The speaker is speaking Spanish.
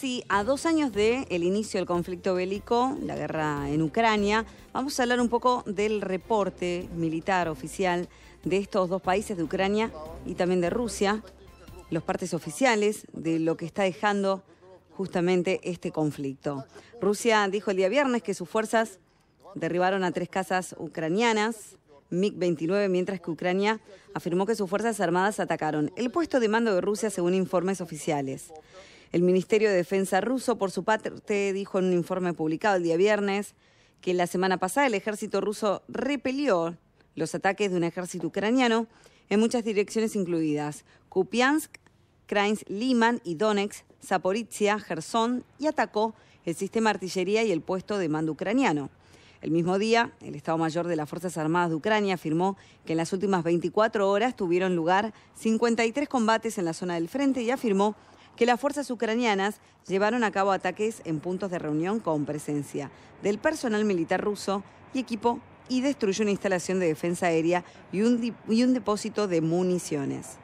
Sí, a dos años de inicio del conflicto bélico, la guerra en Ucrania, vamos a hablar un poco del reporte militar oficial de estos dos países, de Ucrania y también de Rusia, los partes oficiales de lo que está dejando justamente este conflicto. Rusia dijo el día viernes que sus fuerzas derribaron a tres casas ucranianas, MiG-29, mientras que Ucrania afirmó que sus Fuerzas Armadas atacaron el puesto de mando de Rusia según informes oficiales. El Ministerio de Defensa ruso, por su parte, dijo en un informe publicado el día viernes que la semana pasada el ejército ruso repelió los ataques de un ejército ucraniano en muchas direcciones incluidas Kupiansk, Krains, Liman y Donetsk, Zaporizhia, Gerson y atacó el sistema de artillería y el puesto de mando ucraniano. El mismo día, el Estado Mayor de las Fuerzas Armadas de Ucrania afirmó que en las últimas 24 horas tuvieron lugar 53 combates en la zona del frente y afirmó que las fuerzas ucranianas llevaron a cabo ataques en puntos de reunión con presencia del personal militar ruso y equipo y destruyó una instalación de defensa aérea y un, y un depósito de municiones.